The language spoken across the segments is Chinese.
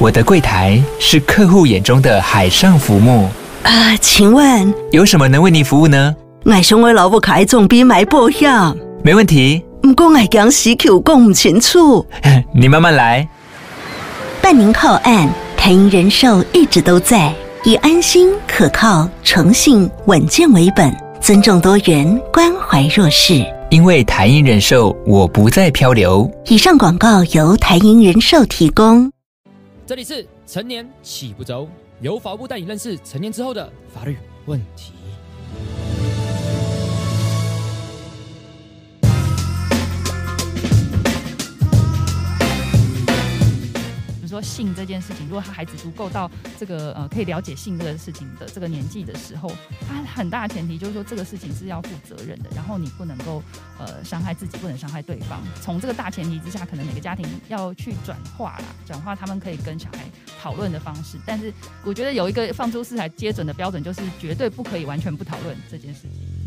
我的柜台是客户眼中的海上浮木啊，请问有什么能为你服务呢？我什为老婆开总比买保险没问题。唔过我讲死口讲唔清楚，你慢慢来。百年靠岸，台银人寿一直都在，以安心、可靠、诚信、稳健为本，尊重多元，关怀弱势。因为台银人寿，我不再漂流。以上广告由台银人寿提供。这里是成年起步周，由法务部带你认识成年之后的法律问题。说性这件事情，如果他孩子足够到这个呃可以了解性这个事情的这个年纪的时候，他很大前提就是说这个事情是要负责任的，然后你不能够呃伤害自己，不能伤害对方。从这个大前提之下，可能每个家庭要去转化啦，转化他们可以跟小孩讨论的方式。但是我觉得有一个放诸四海皆准的标准，就是绝对不可以完全不讨论这件事情。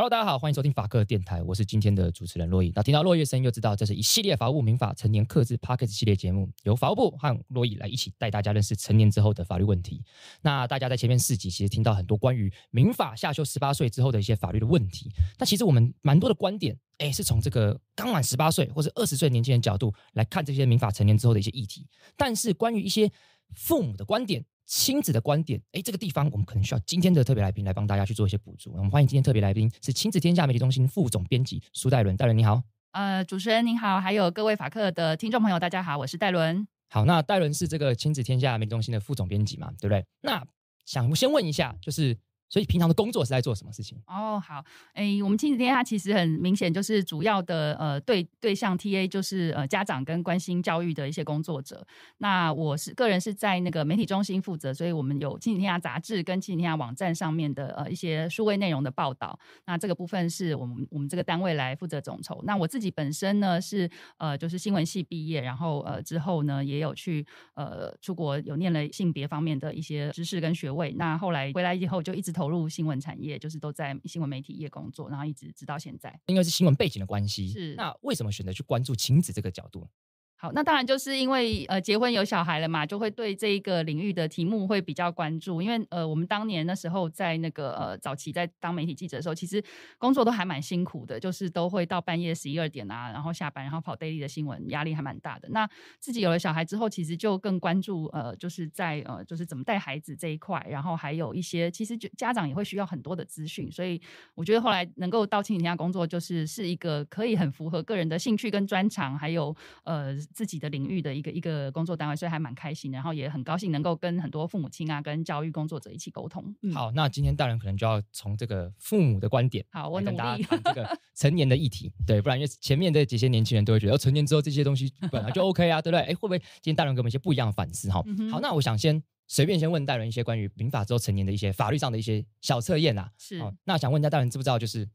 Hello，大家好，欢迎收听法克电台，我是今天的主持人洛伊。那听到落叶声音，又知道这是一系列法务民法成年克制 p a c k a g e 系列节目，由法务部和洛伊来一起带大家认识成年之后的法律问题。那大家在前面四集其实听到很多关于民法下修十八岁之后的一些法律的问题。那其实我们蛮多的观点，哎，是从这个刚满十八岁或者二十岁年轻人角度来看这些民法成年之后的一些议题，但是关于一些父母的观点。亲子的观点，哎，这个地方我们可能需要今天的特别来宾来帮大家去做一些补助。我们欢迎今天特别来宾是亲子天下媒体中心副总编辑苏戴伦，戴伦你好，呃，主持人你好，还有各位法客的听众朋友，大家好，我是戴伦。好，那戴伦是这个亲子天下媒体中心的副总编辑嘛，对不对？那想先问一下，就是。所以平常的工作是在做什么事情？哦，好，哎，我们亲子天下其实很明显就是主要的呃对对象 T A 就是呃家长跟关心教育的一些工作者。那我是个人是在那个媒体中心负责，所以我们有亲子天下杂志跟亲子天下网站上面的呃一些数位内容的报道。那这个部分是我们我们这个单位来负责总筹。那我自己本身呢是呃就是新闻系毕业，然后呃之后呢也有去呃出国有念了性别方面的一些知识跟学位。那后来回来以后就一直。投入新闻产业，就是都在新闻媒体业工作，然后一直直到现在。因为是新闻背景的关系，是那为什么选择去关注晴子这个角度？好，那当然就是因为呃结婚有小孩了嘛，就会对这个领域的题目会比较关注。因为呃，我们当年那时候在那个呃早期在当媒体记者的时候，其实工作都还蛮辛苦的，就是都会到半夜十一二点啊，然后下班，然后跑 daily 的新闻，压力还蛮大的。那自己有了小孩之后，其实就更关注呃，就是在呃就是怎么带孩子这一块，然后还有一些其实就家长也会需要很多的资讯。所以我觉得后来能够到亲子天下工作，就是是一个可以很符合个人的兴趣跟专长，还有呃。自己的领域的一个一个工作单位，所以还蛮开心，然后也很高兴能够跟很多父母亲啊，跟教育工作者一起沟通。好，那今天大人可能就要从这个父母的观点，好，我等大家谈这个 成年的议题，对，不然因为前面的几些年轻人都会觉得，哦，成年之后这些东西本来就 OK 啊，对不对？哎，会不会今天大人给我们一些不一样的反思？哈，好，那我想先随便先问大人一些关于民法之后成年的一些法律上的一些小测验啊，是，那想问一下大人知不知道，就是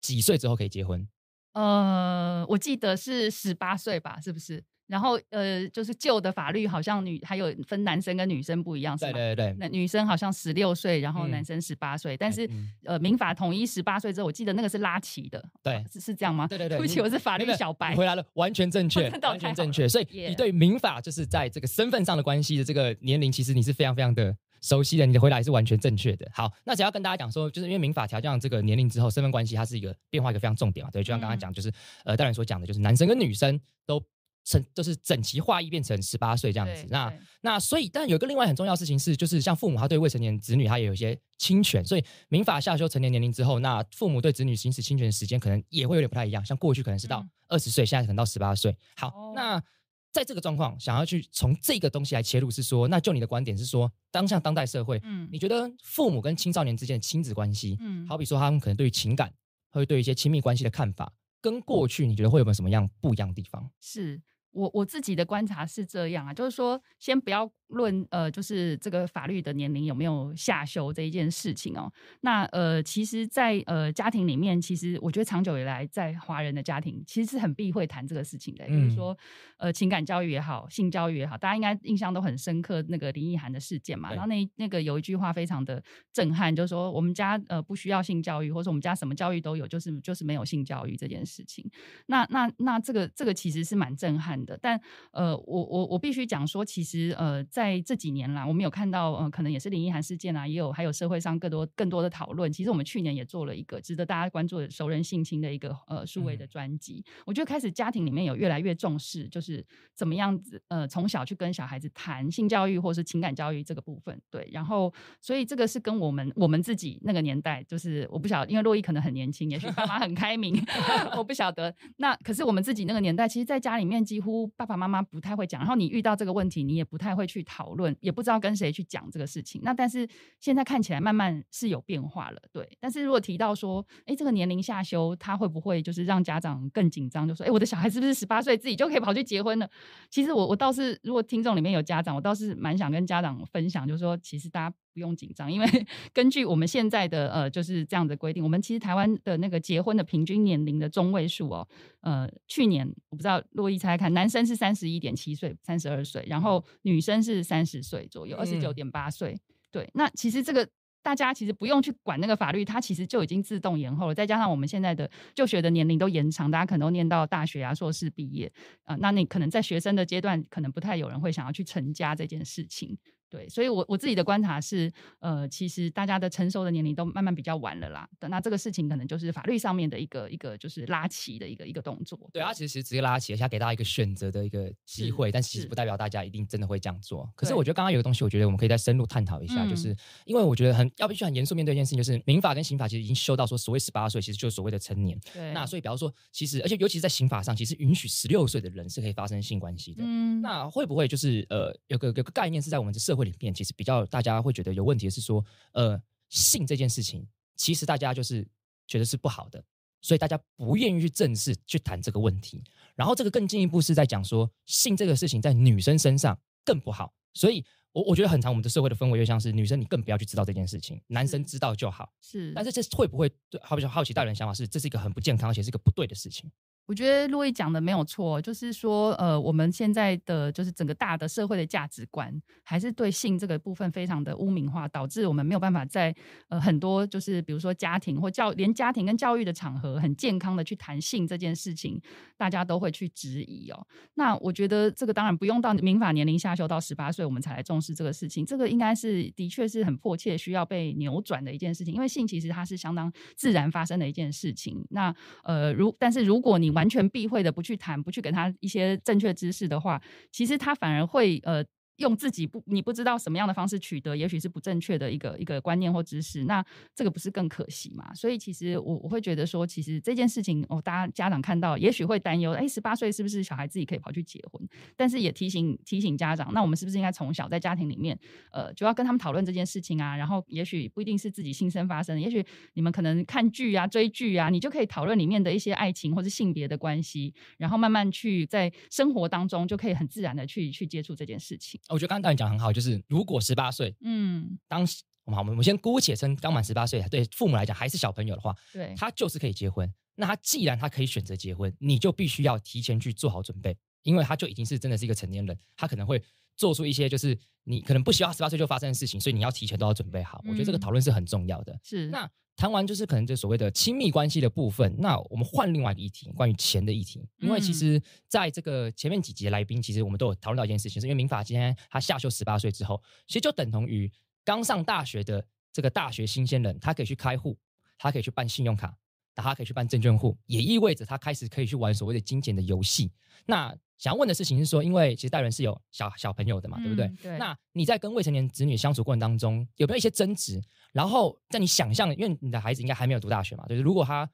几岁之后可以结婚？呃，我记得是十八岁吧，是不是？然后呃，就是旧的法律好像女还有分男生跟女生不一样，是吗？对对对，那女生好像十六岁，然后男生十八岁。但是呃，民法统一十八岁之后，我记得那个是拉齐的，对，是这样吗？对对对，对不起，我是法律小白，回来了，完全正确，完全正确。所以你对民法就是在这个身份上的关系的这个年龄，其实你是非常非常的熟悉的。你的回也是完全正确的。好，那只要跟大家讲说，就是因为民法调降这个年龄之后，身份关系它是一个变化一个非常重点嘛。对，就像刚刚讲，就是呃，大人所讲的，就是男生跟女生都。成就是整齐划一变成十八岁这样子。那那所以，但有一个另外很重要的事情是，就是像父母他对未成年子女他也有一些侵权。所以民法下修成年年龄之后，那父母对子女行使侵权的时间可能也会有点不太一样。像过去可能是到二十岁，现在可能到十八岁。好，那在这个状况，想要去从这个东西来切入，是说，那就你的观点是说，当下当代社会，嗯，你觉得父母跟青少年之间的亲子关系，嗯，好比说他们可能对于情感，会对一些亲密关系的看法，跟过去你觉得会有没有什么样不一样的地方？是。我我自己的观察是这样啊，就是说，先不要论呃，就是这个法律的年龄有没有下修这一件事情哦。那呃，其实，在呃家庭里面，其实我觉得长久以来在华人的家庭，其实是很避讳谈这个事情的。比如说，呃，情感教育也好，性教育也好，大家应该印象都很深刻。那个林奕涵的事件嘛，然后那那个有一句话非常的震撼，就是说，我们家呃不需要性教育，或者说我们家什么教育都有，就是就是没有性教育这件事情。那那那这个这个其实是蛮震撼。的。的，但呃，我我我必须讲说，其实呃，在这几年啦，我们有看到，呃，可能也是林依涵事件啊，也有还有社会上更多更多的讨论。其实我们去年也做了一个值得大家关注的熟人性侵的一个呃数位的专辑。我觉得开始家庭里面有越来越重视，就是怎么样子呃，从小去跟小孩子谈性教育或是情感教育这个部分。对，然后所以这个是跟我们我们自己那个年代，就是我不晓得，因为洛伊可能很年轻，也许爸妈很开明，我不晓得。那可是我们自己那个年代，其实在家里面几乎。爸爸妈妈不太会讲，然后你遇到这个问题，你也不太会去讨论，也不知道跟谁去讲这个事情。那但是现在看起来慢慢是有变化了，对。但是如果提到说，哎，这个年龄下修，他会不会就是让家长更紧张？就说，哎，我的小孩是不是十八岁自己就可以跑去结婚了？其实我我倒是，如果听众里面有家长，我倒是蛮想跟家长分享，就是说，其实大家。不用紧张，因为 根据我们现在的呃，就是这样的规定，我们其实台湾的那个结婚的平均年龄的中位数哦，呃，去年我不知道，洛伊猜看，男生是三十一点七岁，三十二岁，然后女生是三十岁左右，二十九点八岁。对，那其实这个大家其实不用去管那个法律，它其实就已经自动延后了。再加上我们现在的就学的年龄都延长，大家可能都念到大学啊、硕士毕业啊，那你可能在学生的阶段，可能不太有人会想要去成家这件事情。对，所以我我自己的观察是，呃，其实大家的成熟的年龄都慢慢比较晚了啦。那这个事情可能就是法律上面的一个一个就是拉齐的一个一个动作。对，它其实其实直接拉齐，而且给大家一个选择的一个机会，但其实不代表大家一定真的会这样做。可是我觉得刚刚有个东西，我觉得我们可以再深入探讨一下，就是因为我觉得很要必须很严肃面对一件事情，就是民法跟刑法其实已经修到说所谓十八岁其实就是所谓的成年。对。那所以，比方说，其实而且尤其是在刑法上，其实允许十六岁的人是可以发生性关系的。嗯。那会不会就是呃有个有个概念是在我们的社会里面其实比较大家会觉得有问题的是说，呃，性这件事情，其实大家就是觉得是不好的，所以大家不愿意去正式去谈这个问题。然后这个更进一步是在讲说，性这个事情在女生身上更不好，所以我我觉得很长我们的社会的氛围就像是女生你更不要去知道这件事情，男生知道就好。是，但是这会不会好比说好奇大人的想法是，这是一个很不健康而且是一个不对的事情？我觉得洛伊讲的没有错，就是说，呃，我们现在的就是整个大的社会的价值观，还是对性这个部分非常的污名化，导致我们没有办法在呃很多就是比如说家庭或教，连家庭跟教育的场合，很健康的去谈性这件事情，大家都会去质疑哦。那我觉得这个当然不用到民法年龄下修到十八岁，我们才来重视这个事情，这个应该是的确是很迫切需要被扭转的一件事情，因为性其实它是相当自然发生的一件事情。那呃，如但是如果你，完全避讳的不去谈，不去给他一些正确知识的话，其实他反而会呃。用自己不，你不知道什么样的方式取得，也许是不正确的一个一个观念或知识，那这个不是更可惜嘛？所以其实我我会觉得说，其实这件事情，哦，大家家长看到，也许会担忧，哎，十八岁是不是小孩自己可以跑去结婚？但是也提醒提醒家长，那我们是不是应该从小在家庭里面，呃，就要跟他们讨论这件事情啊？然后也许不一定是自己亲身发生，也许你们可能看剧啊、追剧啊，你就可以讨论里面的一些爱情或者性别的关系，然后慢慢去在生活当中就可以很自然的去去接触这件事情。我觉得刚刚导演讲很好，就是如果十八岁，嗯，当时我们好，我们先姑且称刚满十八岁，对父母来讲还是小朋友的话，对，他就是可以结婚。那他既然他可以选择结婚，你就必须要提前去做好准备，因为他就已经是真的是一个成年人，他可能会做出一些就是你可能不需要十八岁就发生的事情，所以你要提前都要准备好。我觉得这个讨论是很重要的。是那。谈完就是可能就所谓的亲密关系的部分，那我们换另外一个议题，关于钱的议题。因为其实在这个前面几集的来宾，其实我们都有讨论到一件事情，是因为民法今天他下修十八岁之后，其实就等同于刚上大学的这个大学新鲜人，他可以去开户，他可以去办信用卡，他可以去办证券户，也意味着他开始可以去玩所谓的精简的游戏。那想要问的事情是说，因为其实大人是有小小朋友的嘛，对不对？那你在跟未成年子女相处过程当中，有没有一些争执？然后在你想象，因为你的孩子应该还没有读大学嘛，就是如果他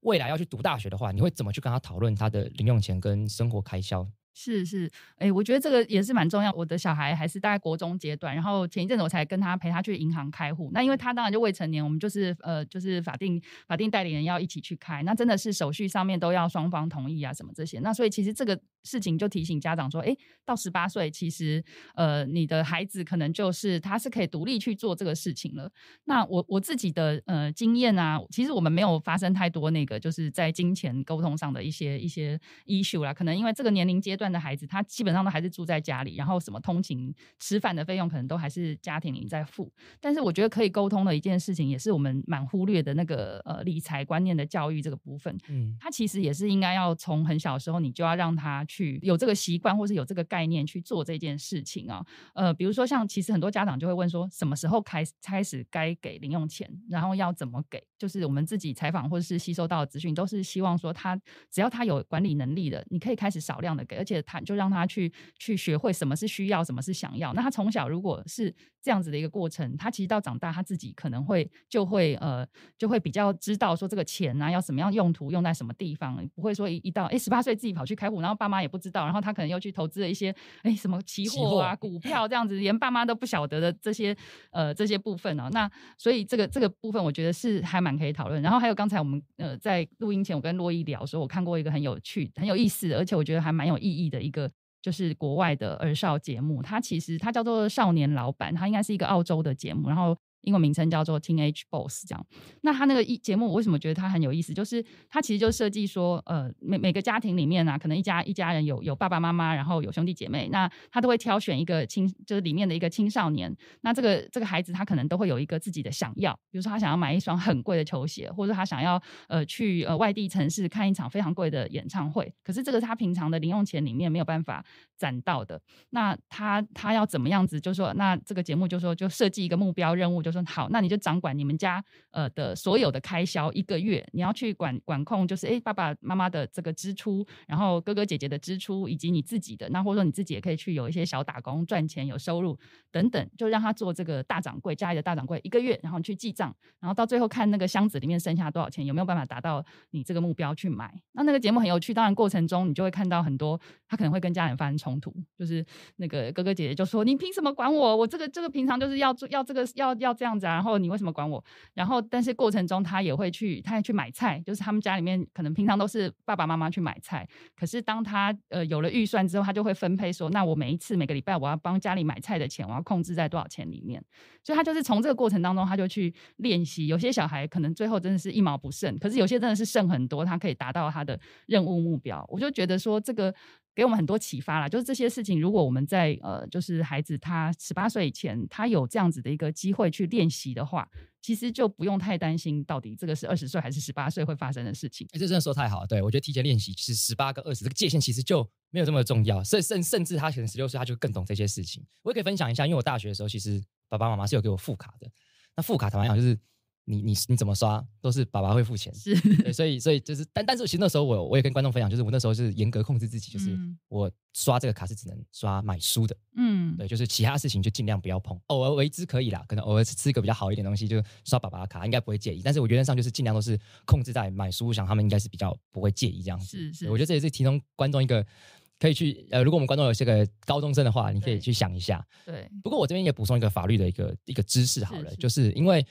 未来要去读大学的话，你会怎么去跟他讨论他的零用钱跟生活开销？是是，哎，我觉得这个也是蛮重要。我的小孩还是大概国中阶段，然后前一阵子我才跟他陪他去银行开户。那因为他当然就未成年，我们就是呃，就是法定法定代理人要一起去开。那真的是手续上面都要双方同意啊，什么这些。那所以其实这个事情就提醒家长说，哎，到十八岁，其实呃，你的孩子可能就是他是可以独立去做这个事情了。那我我自己的呃经验啊，其实我们没有发生太多那个就是在金钱沟通上的一些一些 issue 啦。可能因为这个年龄阶段。的孩子，他基本上都还是住在家里，然后什么通勤、吃饭的费用，可能都还是家庭里在付。但是我觉得可以沟通的一件事情，也是我们蛮忽略的那个呃理财观念的教育这个部分。嗯，他其实也是应该要从很小时候，你就要让他去有这个习惯，或是有这个概念去做这件事情啊。呃，比如说像其实很多家长就会问说，什么时候开始开始该给零用钱，然后要怎么给？就是我们自己采访或者是吸收到的资讯，都是希望说他只要他有管理能力的，你可以开始少量的给，而且。谈就让他去去学会什么是需要，什么是想要。那他从小如果是。这样子的一个过程，他其实到长大，他自己可能会就会呃就会比较知道说这个钱啊要什么样用途，用在什么地方，不会说一一到哎十八岁自己跑去开户，然后爸妈也不知道，然后他可能又去投资了一些哎什么期货啊股票这样子，连爸妈都不晓得的这些呃这些部分哦。那所以这个这个部分，我觉得是还蛮可以讨论。然后还有刚才我们呃在录音前，我跟洛伊聊说，我看过一个很有趣、很有意思，而且我觉得还蛮有意义的一个。就是国外的儿少节目，它其实它叫做《少年老板》，它应该是一个澳洲的节目，然后。英文名称叫做 Teenage Boss，这样。那他那个一节目，我为什么觉得他很有意思？就是他其实就设计说，呃，每每个家庭里面啊，可能一家一家人有有爸爸妈妈，然后有兄弟姐妹，那他都会挑选一个青，就是里面的一个青少年。那这个这个孩子他可能都会有一个自己的想要，比如说他想要买一双很贵的球鞋，或者他想要呃去呃外地城市看一场非常贵的演唱会。可是这个是他平常的零用钱里面没有办法攒到的。那他他要怎么样子？就说，那这个节目就说就设计一个目标任务，就。好，那你就掌管你们家呃的所有的开销一个月，你要去管管控，就是哎爸爸妈妈的这个支出，然后哥哥姐姐的支出，以及你自己的，那或者说你自己也可以去有一些小打工赚钱有收入等等，就让他做这个大掌柜，家里的大掌柜一个月，然后去记账，然后到最后看那个箱子里面剩下多少钱，有没有办法达到你这个目标去买。那那个节目很有趣，当然过程中你就会看到很多他可能会跟家人发生冲突，就是那个哥哥姐姐就说你凭什么管我？我这个这个平常就是要做要这个要要。这样子，啊，然后你为什么管我？然后，但是过程中他也会去，他也去买菜，就是他们家里面可能平常都是爸爸妈妈去买菜，可是当他呃有了预算之后，他就会分配说，那我每一次每个礼拜我要帮家里买菜的钱，我要控制在多少钱里面。所以他就是从这个过程当中，他就去练习。有些小孩可能最后真的是一毛不剩，可是有些真的是剩很多，他可以达到他的任务目标。我就觉得说这个。给我们很多启发啦。就是这些事情，如果我们在呃，就是孩子他十八岁以前，他有这样子的一个机会去练习的话，其实就不用太担心到底这个是二十岁还是十八岁会发生的事情。哎，这真的说太好，对我觉得提前练习是十八跟二十这个界限其实就没有这么重要。所以，甚甚至他可能十六岁他就更懂这些事情。我也可以分享一下，因为我大学的时候，其实爸爸妈妈是有给我副卡的。那副卡怎么样？就是你你你怎么刷都是爸爸会付钱，是，对，所以所以就是，但但是其实那时候我我也跟观众分享，就是我那时候是严格控制自己，就是我刷这个卡是只能刷买书的，嗯，对，就是其他事情就尽量不要碰，偶尔为之可以啦，可能偶尔吃一个比较好一点东西就刷爸爸的卡，应该不会介意。但是我原则上就是尽量都是控制在买书，想他们应该是比较不会介意这样子。是是，我觉得这也是提供观众一个可以去，呃，如果我们观众有些个高中生的话，你可以去想一下。对。不过我这边也补充一个法律的一个一个知识好了，就是因为。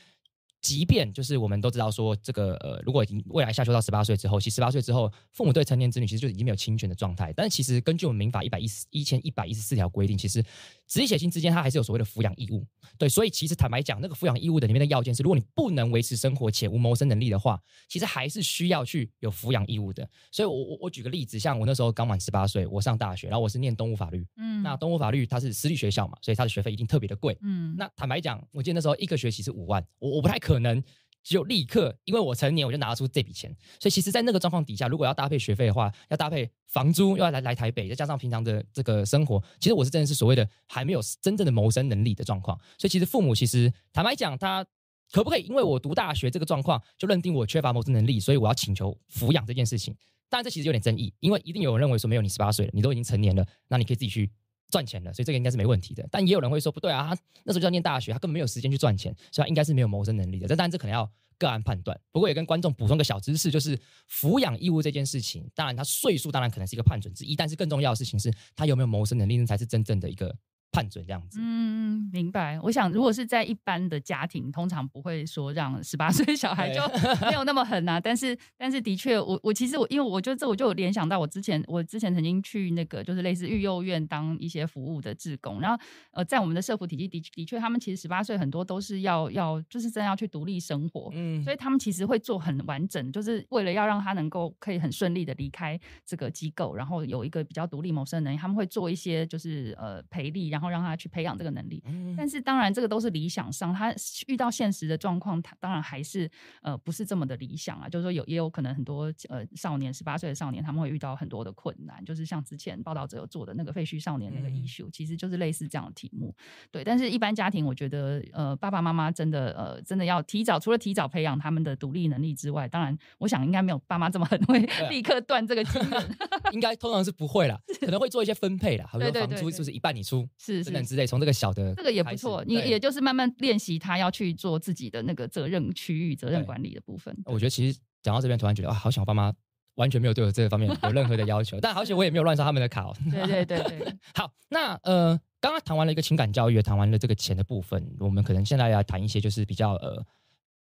即便就是我们都知道说这个呃，如果未来下修到十八岁之后，其实十八岁之后，父母对成年子女其实就已经没有侵权的状态。但是其实根据我们民法一百一十、一千一百一十四条规定，其实。直女血亲之间，他还是有所谓的抚养义务，对，所以其实坦白讲，那个抚养义务的里面的要件是，如果你不能维持生活且无谋生能力的话，其实还是需要去有抚养义务的。所以，我我我举个例子，像我那时候刚满十八岁，我上大学，然后我是念东吴法律，嗯，那东吴法律它是私立学校嘛，所以它的学费一定特别的贵，嗯，那坦白讲，我记得那时候一个学期是五万，我我不太可能。只有立刻，因为我成年，我就拿出这笔钱。所以其实，在那个状况底下，如果要搭配学费的话，要搭配房租，又要来来台北，再加上平常的这个生活，其实我是真的是所谓的还没有真正的谋生能力的状况。所以其实父母其实坦白讲，他可不可以因为我读大学这个状况，就认定我缺乏谋生能力，所以我要请求抚养这件事情？当然，这其实有点争议，因为一定有人认为说，没有你十八岁了，你都已经成年了，那你可以自己去。赚钱了，所以这个应该是没问题的。但也有人会说，不对啊，他那时候就要念大学，他根本没有时间去赚钱，所以他应该是没有谋生能力的。但当然这可能要个案判断。不过也跟观众补充个小知识，就是抚养义务这件事情，当然他岁数当然可能是一个判准之一，但是更重要的事情是他有没有谋生能力，那才是真正的一个。判准这样子，嗯，明白。我想，如果是在一般的家庭，通常不会说让十八岁小孩就没有那么狠啊。但是，但是的确，我我其实我因为我觉得这我就联想到我之前我之前曾经去那个就是类似育幼院当一些服务的志工，然后呃，在我们的社福体系的的确，他们其实十八岁很多都是要要就是真要去独立生活，嗯，所以他们其实会做很完整，就是为了要让他能够可以很顺利的离开这个机构，然后有一个比较独立谋生能力。他们会做一些就是呃陪力，然后。让他去培养这个能力，但是当然这个都是理想上，他遇到现实的状况，他当然还是呃不是这么的理想啊。就是说有也有可能很多呃少年十八岁的少年他们会遇到很多的困难，就是像之前报道者有做的那个废墟少年那个 issue，其实就是类似这样的题目。对，但是一般家庭我觉得呃爸爸妈妈真的呃真的要提早除了提早培养他们的独立能力之外，当然我想应该没有爸妈这么狠，会立刻断这个。应该通常是不会了，可能会做一些分配啦，好像房租是不是一半你出是。等等之类，从这个小的这个也不错，你也就是慢慢练习，他要去做自己的那个责任区域、责任管理的部分。我觉得其实讲到这边，突然觉得啊，好想我爸妈完全没有对我这方面有任何的要求，但好且我也没有乱刷他们的卡。对对对对。好，那呃，刚刚谈完了一个情感教育，谈完了这个钱的部分，我们可能现在要谈一些就是比较呃，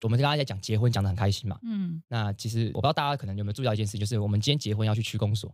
我们刚刚在讲结婚，讲的很开心嘛。嗯。那其实我不知道大家可能有没有注意到一件事，就是我们今天结婚要去区公所。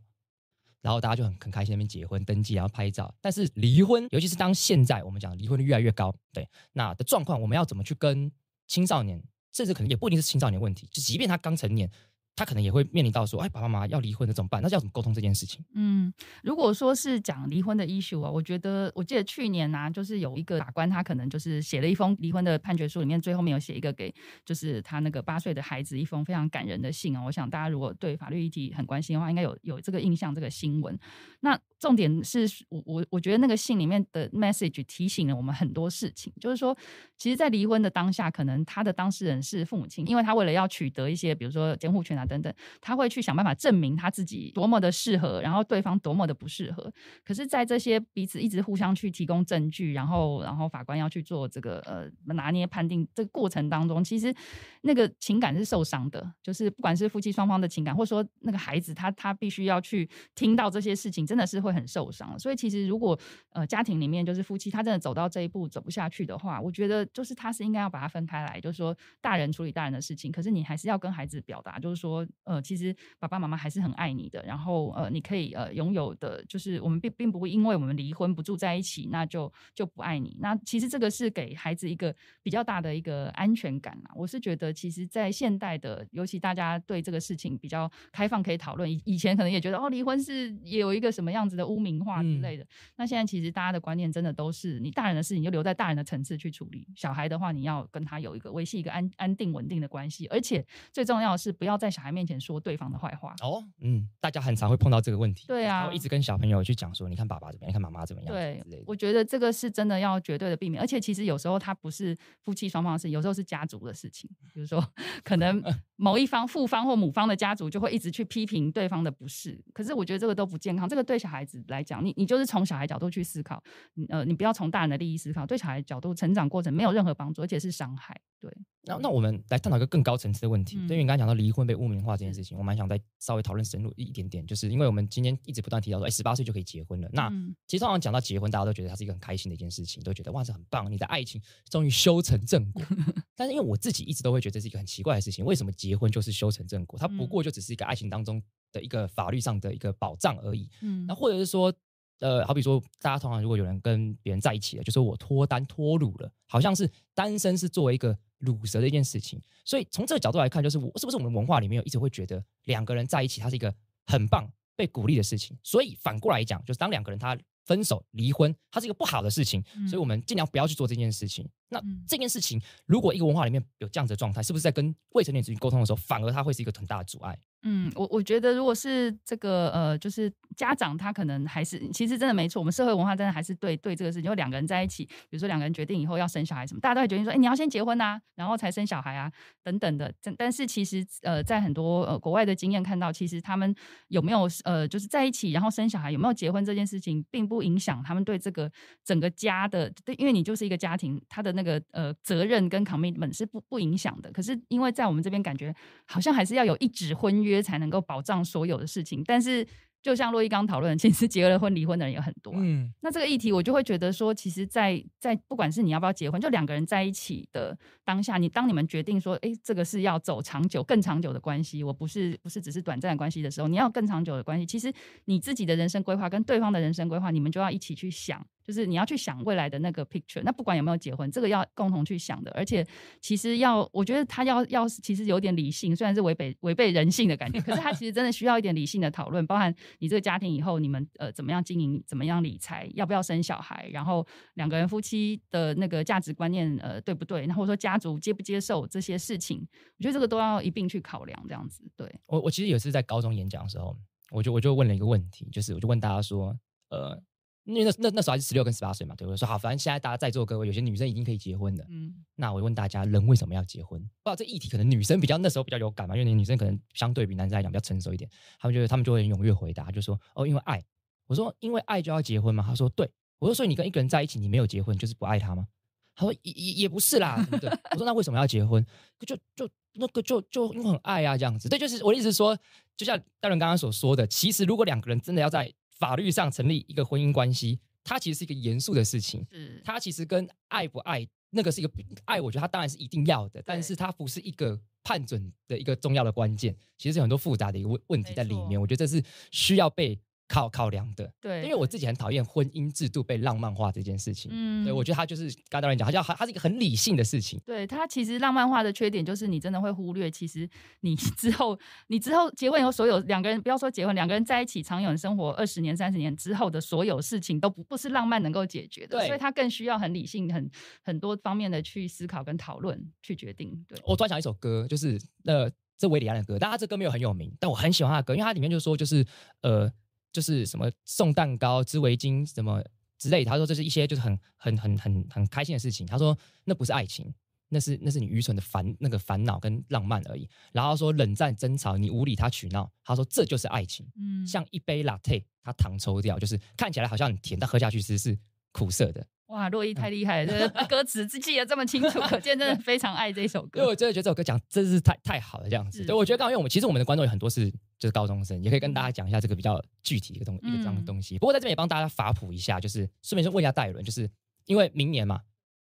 然后大家就很很开心，那边结婚登记，然后拍照。但是离婚，尤其是当现在我们讲离婚率越来越高，对那的状况，我们要怎么去跟青少年，甚至可能也不一定是青少年问题，就即便他刚成年。他可能也会面临到说，哎，爸爸妈妈要离婚，了怎么办？那要怎么沟通这件事情？嗯，如果说是讲离婚的 issue 啊，我觉得我记得去年啊，就是有一个法官，他可能就是写了一封离婚的判决书，里面最后面有写一个给就是他那个八岁的孩子一封非常感人的信啊。我想大家如果对法律议题很关心的话，应该有有这个印象这个新闻。那重点是我我我觉得那个信里面的 message 提醒了我们很多事情，就是说，其实，在离婚的当下，可能他的当事人是父母亲，因为他为了要取得一些，比如说监护权啊。等等，他会去想办法证明他自己多么的适合，然后对方多么的不适合。可是，在这些彼此一直互相去提供证据，然后，然后法官要去做这个呃拿捏判定这个过程当中，其实那个情感是受伤的。就是不管是夫妻双方的情感，或者说那个孩子，他他必须要去听到这些事情，真的是会很受伤。所以，其实如果呃家庭里面就是夫妻，他真的走到这一步走不下去的话，我觉得就是他是应该要把它分开来，就是说大人处理大人的事情，可是你还是要跟孩子表达，就是说。我呃，其实爸爸妈妈还是很爱你的。然后呃，你可以呃，拥有的就是我们并并不会因为我们离婚不住在一起，那就就不爱你。那其实这个是给孩子一个比较大的一个安全感啊。我是觉得，其实，在现代的，尤其大家对这个事情比较开放，可以讨论。以以前可能也觉得哦，离婚是也有一个什么样子的污名化之类的。那现在其实大家的观念真的都是，你大人的事情就留在大人的层次去处理。小孩的话，你要跟他有一个维系一个安安定稳定的关系。而且最重要的是，不要再想。孩面前说对方的坏话哦，嗯，大家很常会碰到这个问题，对啊，一直跟小朋友去讲说，你看爸爸怎么样，你看妈妈怎么样，对，我觉得这个是真的要绝对的避免，而且其实有时候他不是夫妻双方的事，有时候是家族的事情，比如说 可能某一方父方或母方的家族就会一直去批评对方的不是，可是我觉得这个都不健康，这个对小孩子来讲，你你就是从小孩角度去思考，呃，你不要从大人的利益思考，对小孩角度成长过程没有任何帮助，而且是伤害，对。那那我们来探讨一个更高层次的问题，对于你刚才讲到离婚被污名化这件事情，我蛮想再稍微讨论深入一点点，就是因为我们今天一直不断提到说，哎，十八岁就可以结婚了。那其实通常讲到结婚，大家都觉得它是一个很开心的一件事情，都觉得哇，这很棒，你的爱情终于修成正果。但是因为我自己一直都会觉得这是一个很奇怪的事情，为什么结婚就是修成正果？它不过就只是一个爱情当中的一个法律上的一个保障而已。那或者是说，呃，好比说大家通常如果有人跟别人在一起了，就说我脱单脱乳了，好像是单身是作为一个。辱蛇的一件事情，所以从这个角度来看，就是我是不是我们文化里面一直会觉得两个人在一起，它是一个很棒、被鼓励的事情。所以反过来讲，就是当两个人他分手、离婚，它是一个不好的事情，所以我们尽量不要去做这件事情。那这件事情，如果一个文化里面有这样的状态，是不是在跟未成年子女沟通的时候，反而它会是一个很大的阻碍？嗯，我我觉得，如果是这个呃，就是家长他可能还是其实真的没错，我们社会文化真的还是对对这个事情，就两个人在一起，比如说两个人决定以后要生小孩什么，大家都会决定说，哎，你要先结婚呐，然后才生小孩啊，等等的。但但是其实呃，在很多呃国外的经验看到，其实他们有没有呃，就是在一起然后生小孩，有没有结婚这件事情，并不影响他们对这个整个家的，对，因为你就是一个家庭，他的。那个呃责任跟 commitment 是不不影响的，可是因为在我们这边感觉好像还是要有一纸婚约才能够保障所有的事情。但是就像洛伊刚讨论，其实结了婚离婚的人也很多。嗯，那这个议题我就会觉得说，其实，在在不管是你要不要结婚，就两个人在一起的当下，你当你们决定说，哎，这个是要走长久、更长久的关系，我不是不是只是短暂的关系的时候，你要更长久的关系，其实你自己的人生规划跟对方的人生规划，你们就要一起去想。就是你要去想未来的那个 picture，那不管有没有结婚，这个要共同去想的。而且，其实要我觉得他要要其实有点理性，虽然是违背违背人性的感觉，可是他其实真的需要一点理性的讨论，包含你这个家庭以后你们呃怎么样经营，怎么样理财，要不要生小孩，然后两个人夫妻的那个价值观念呃对不对？然后说家族接不接受这些事情，我觉得这个都要一并去考量。这样子，对我我其实也是在高中演讲的时候，我就我就问了一个问题，就是我就问大家说呃。因为那那那时候还是十六跟十八岁嘛，对我说好，反正现在大家在座各位，有些女生已经可以结婚了。嗯，那我问大家，人为什么要结婚？不知道这议题可能女生比较那时候比较有感嘛，因为女生可能相对比男生来讲比较成熟一点，他们觉得他们就会踊跃回答，就说哦，因为爱。我说因为爱就要结婚嘛。他说对。我说所以你跟一个人在一起，你没有结婚就是不爱他吗？他说也也也不是啦，对不对？我说那为什么要结婚？就就那个就就因为很爱啊这样子。对，就是我的意思说，就像大伦刚刚所说的，其实如果两个人真的要在法律上成立一个婚姻关系，它其实是一个严肃的事情。它其实跟爱不爱那个是一个爱，我觉得它当然是一定要的，但是它不是一个判准的一个重要的关键。其实有很多复杂的一个问题在里面，我觉得这是需要被。靠考量的，对，因为我自己很讨厌婚姻制度被浪漫化这件事情。嗯，对，我觉得他就是刚刚有讲，好像还他是一个很理性的事情。对他其实浪漫化的缺点就是你真的会忽略，其实你 之后你之后结婚以后所有两个人不要说结婚，两个人在一起长远生活二十年、三十年之后的所有事情都不不是浪漫能够解决的。对，所以他更需要很理性、很很多方面的去思考跟讨论去决定。对，我突然想一首歌，就是呃，这维里安的歌，但他这歌没有很有名，但我很喜欢他的歌，因为他里面就说就是呃。就是什么送蛋糕、织围巾什么之类，他说这是一些就是很很很很很开心的事情。他说那不是爱情，那是那是你愚蠢的烦那个烦恼跟浪漫而已。然后说冷战、争吵，你无理他取闹，他说这就是爱情。嗯，像一杯 latte，他糖抽掉，就是看起来好像很甜，但喝下去其实是苦涩的。哇，洛伊太厉害了，歌词记得这么清楚，可见真的非常爱这首歌。因为我真的觉得这首歌讲真是太太好了这样子。对，我觉得刚刚因为我们其实我们的观众有很多是。就是高中生，也可以跟大家讲一下这个比较具体一个东一个这样的东西。不过在这边也帮大家法普一下，就是顺便就问一下戴伦，就是因为明年嘛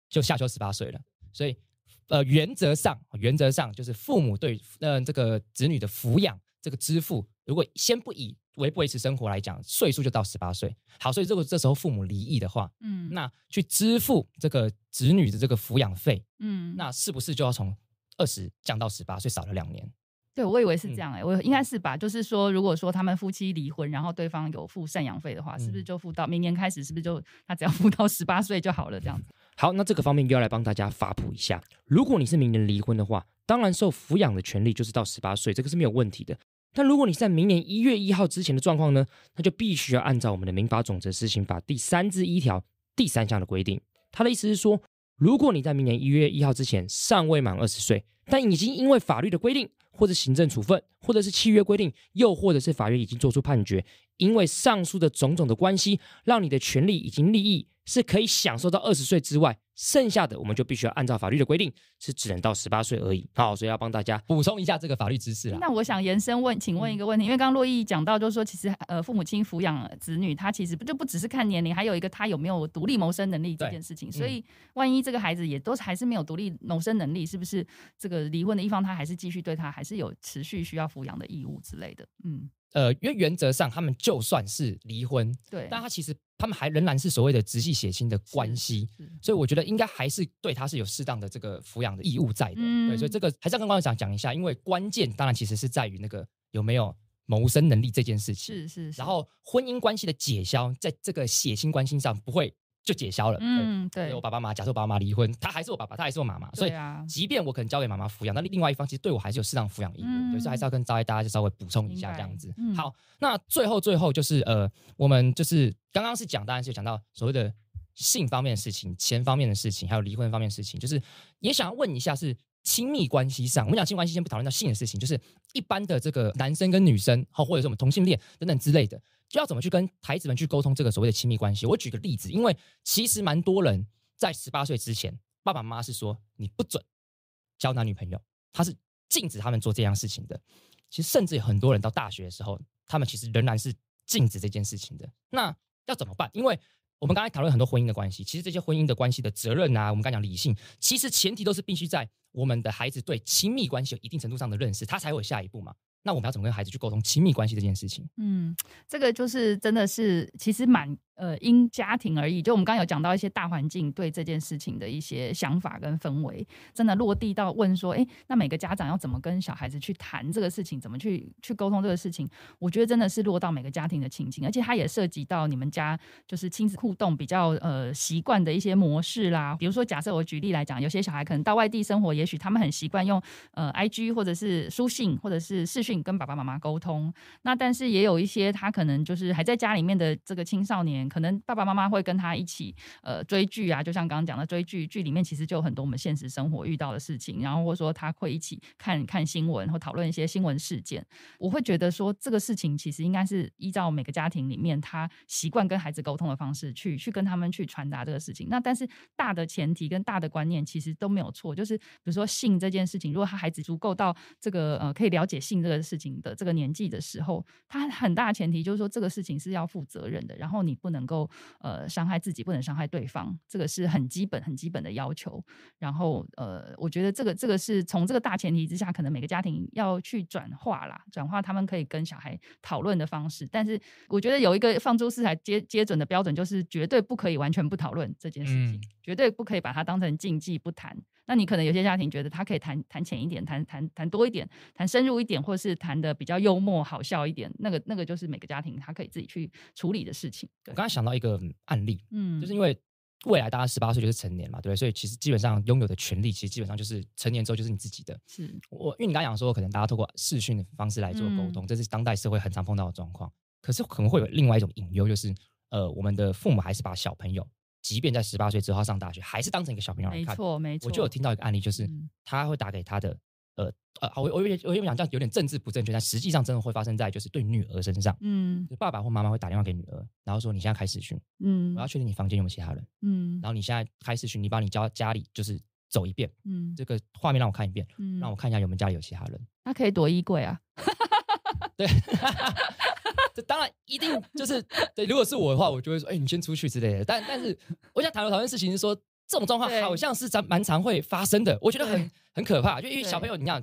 就下修十八岁了，所以呃原则上原则上就是父母对呃这个子女的抚养这个支付，如果先不以维不维持生活来讲，岁数就到十八岁。好，所以如果这时候父母离异的话，嗯，那去支付这个子女的这个抚养费，嗯，那是不是就要从二十降到十八岁，少了两年？对，我以为是这样哎，我应该是吧？就是说，如果说他们夫妻离婚，然后对方有付赡养费的话，是不是就付到明年开始？是不是就他只要付到十八岁就好了？这样子。好，那这个方面又要来帮大家发布一下。如果你是明年离婚的话，当然受抚养的权利就是到十八岁，这个是没有问题的。但如果你是在明年一月一号之前的状况呢，那就必须要按照我们的《民法总则施行法》第三至一条第三项的规定。他的意思是说，如果你在明年一月一号之前尚未满二十岁，但已经因为法律的规定。或者行政处分，或者是契约规定，又或者是法院已经做出判决，因为上述的种种的关系，让你的权利已经利益。是可以享受到二十岁之外，剩下的我们就必须要按照法律的规定，是只能到十八岁而已。好，所以要帮大家补充一下这个法律知识了。那我想延伸问，请问一个问题，因为刚刚洛毅讲到，就是说其实呃，父母亲抚养子女，他其实不就不只是看年龄，还有一个他有没有独立谋生能力这件事情。所以，万一这个孩子也都还是没有独立谋生能力，是不是这个离婚的一方他还是继续对他还是有持续需要抚养的义务之类的？嗯。呃，因为原则上他们就算是离婚，对，但他其实他们还仍然是所谓的直系血亲的关系，所以我觉得应该还是对他是有适当的这个抚养的义务在的，对，所以这个还是要跟观众讲讲一下，因为关键当然其实是在于那个有没有谋生能力这件事情，是是是，然后婚姻关系的解消，在这个血亲关系上不会。就解消了。嗯，对。我爸爸妈妈，假设我爸爸妈离婚，他还是我爸爸，他还是我妈妈，所以，即便我可能交给妈妈抚养，那另外一方其实对我还是有适当抚养义务。所以候还是要跟大家就稍微补充一下这样子。好，那最后最后就是呃，我们就是刚刚是讲，当然是讲到所谓的性方面的事情、钱方面的事情，还有离婚方面事情，就是也想要问一下，是亲密关系上，我们讲亲密关系，先不讨论到性的事情，就是一般的这个男生跟女生，或者是我们同性恋等等之类的。就要怎么去跟孩子们去沟通这个所谓的亲密关系？我举个例子，因为其实蛮多人在十八岁之前，爸爸妈妈是说你不准交男女朋友，他是禁止他们做这样事情的。其实甚至有很多人到大学的时候，他们其实仍然是禁止这件事情的。那要怎么办？因为我们刚才讨论很多婚姻的关系，其实这些婚姻的关系的责任啊，我们刚讲理性，其实前提都是必须在我们的孩子对亲密关系有一定程度上的认识，他才会有下一步嘛。那我们要怎么跟孩子去沟通亲密关系这件事情？嗯，这个就是真的是其实蛮。呃，因家庭而异，就我们刚刚有讲到一些大环境对这件事情的一些想法跟氛围，真的落地到问说，哎，那每个家长要怎么跟小孩子去谈这个事情，怎么去去沟通这个事情？我觉得真的是落到每个家庭的情景，而且它也涉及到你们家就是亲子互动比较呃习惯的一些模式啦。比如说，假设我举例来讲，有些小孩可能到外地生活，也许他们很习惯用呃 I G 或者是书信或者是视讯跟爸爸妈妈沟通。那但是也有一些他可能就是还在家里面的这个青少年。可能爸爸妈妈会跟他一起呃追剧啊，就像刚刚讲的追剧，剧里面其实就有很多我们现实生活遇到的事情。然后或者说他会一起看看新闻，或讨论一些新闻事件。我会觉得说这个事情其实应该是依照每个家庭里面他习惯跟孩子沟通的方式去去跟他们去传达这个事情。那但是大的前提跟大的观念其实都没有错，就是比如说性这件事情，如果他孩子足够到这个呃可以了解性这个事情的这个年纪的时候，他很大前提就是说这个事情是要负责任的。然后你不能。能够呃伤害自己，不能伤害对方，这个是很基本、很基本的要求。然后呃，我觉得这个这个是从这个大前提之下，可能每个家庭要去转化啦，转化他们可以跟小孩讨论的方式。但是我觉得有一个放诸四海皆皆准的标准，就是绝对不可以完全不讨论这件事情，绝对不可以把它当成禁忌不谈。那你可能有些家庭觉得他可以谈谈浅一点，谈谈谈多一点，谈深入一点，或是谈的比较幽默好笑一点。那个那个就是每个家庭他可以自己去处理的事情。我刚才想到一个案例，嗯，就是因为未来大家十八岁就是成年嘛，对不对？所以其实基本上拥有的权利，其实基本上就是成年之后就是你自己的。是我因为你刚刚讲说，可能大家透过视讯的方式来做沟通，这是当代社会很常碰到的状况。可是可能会有另外一种隐忧，就是呃，我们的父母还是把小朋友。即便在十八岁之后上大学，还是当成一个小朋友来看。没错，没错。我就有听到一个案例，就是他会打给他的呃呃，我我我有点讲这样有点政治不正确，但实际上真的会发生在就是对女儿身上。嗯，爸爸或妈妈会打电话给女儿，然后说你现在开始训，嗯，我要确定你房间有没有其他人，嗯，然后你现在开始训，你把你家家里就是走一遍，嗯，这个画面让我看一遍，让我看一下有没有家里有其他人。他可以躲衣柜啊。对。当然，一定就是对。如果是我的话，我就会说：“哎，你先出去之类的。”但但是，我想讨论讨论事情是说，这种状况好像是咱蛮常会发生的。我觉得很很可怕，就因为小朋友，你想，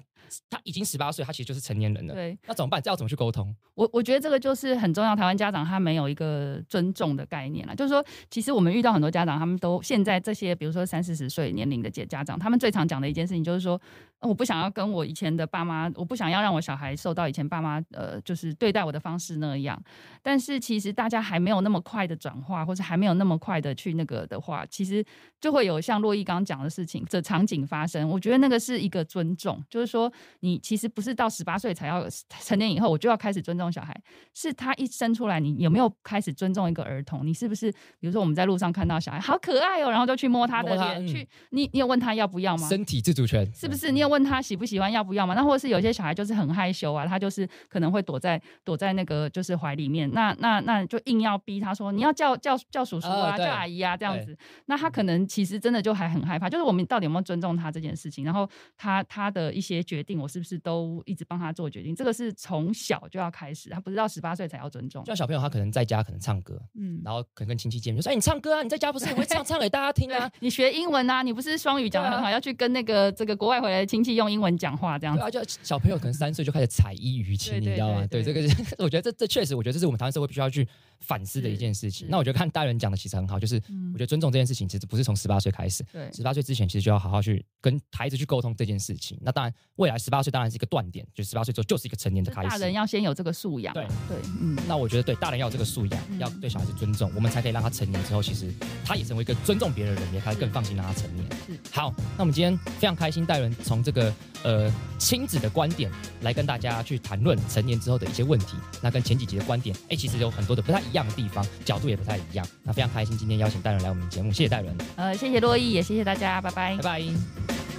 他已经十八岁，他其实就是成年人了。对，那怎么办？要怎么去沟通？我我觉得这个就是很重要。台湾家长他没有一个尊重的概念了，就是说，其实我们遇到很多家长，他们都现在这些，比如说三四十岁年龄的家家长，他们最常讲的一件事情就是说。我不想要跟我以前的爸妈，我不想要让我小孩受到以前爸妈呃，就是对待我的方式那样。但是其实大家还没有那么快的转化，或者还没有那么快的去那个的话，其实就会有像洛伊刚刚讲的事情的场景发生。我觉得那个是一个尊重，就是说你其实不是到十八岁才要成年以后我就要开始尊重小孩，是他一生出来，你有没有开始尊重一个儿童？你是不是比如说我们在路上看到小孩好可爱哦，然后就去摸他的脸，去你你有问他要不要吗？身体自主权是不是你有？问他喜不喜欢要不要嘛？那或者是有些小孩就是很害羞啊，他就是可能会躲在躲在那个就是怀里面。那那那就硬要逼他说你要叫叫叫叔叔啊，叫阿姨啊这样子。那他可能其实真的就还很害怕，就是我们到底有没有尊重他这件事情？然后他他的一些决定，我是不是都一直帮他做决定？这个是从小就要开始，他不知道十八岁才要尊重。像小朋友他可能在家可能唱歌，嗯，然后可能跟亲戚见面，就说：“哎，你唱歌啊，你在家不是很会唱，唱给大家听啊？你学英文啊，你不是双语讲的很好，要去跟那个这个国外回来亲戚用英文讲话这样，子小朋友可能三岁就开始才艺娱亲，你知道吗？对，这个是 我觉得这这确实，我觉得这是我们台湾社会必须要去反思的一件事情。那我觉得看戴伦讲的其实很好，就是我觉得尊重这件事情其实不是从十八岁开始，对，十八岁之前其实就要好好去跟孩子去沟通这件事情。那当然，未来十八岁当然是一个断点，就十八岁之后就是一个成年的开始。大人要先有这个素养，对对，嗯。那我觉得对，大人要有这个素养，要对小孩子尊重，我们才可以让他成年之后，其实他也成为一个尊重别人的人，也始更放心让他成年。好，那我们今天非常开心，戴伦从这个呃，亲子的观点来跟大家去谈论成年之后的一些问题，那跟前几集的观点，哎，其实有很多的不太一样的地方，角度也不太一样，那非常开心今天邀请戴伦来我们节目，谢谢戴伦，呃，谢谢洛伊，也谢谢大家，拜拜，拜拜。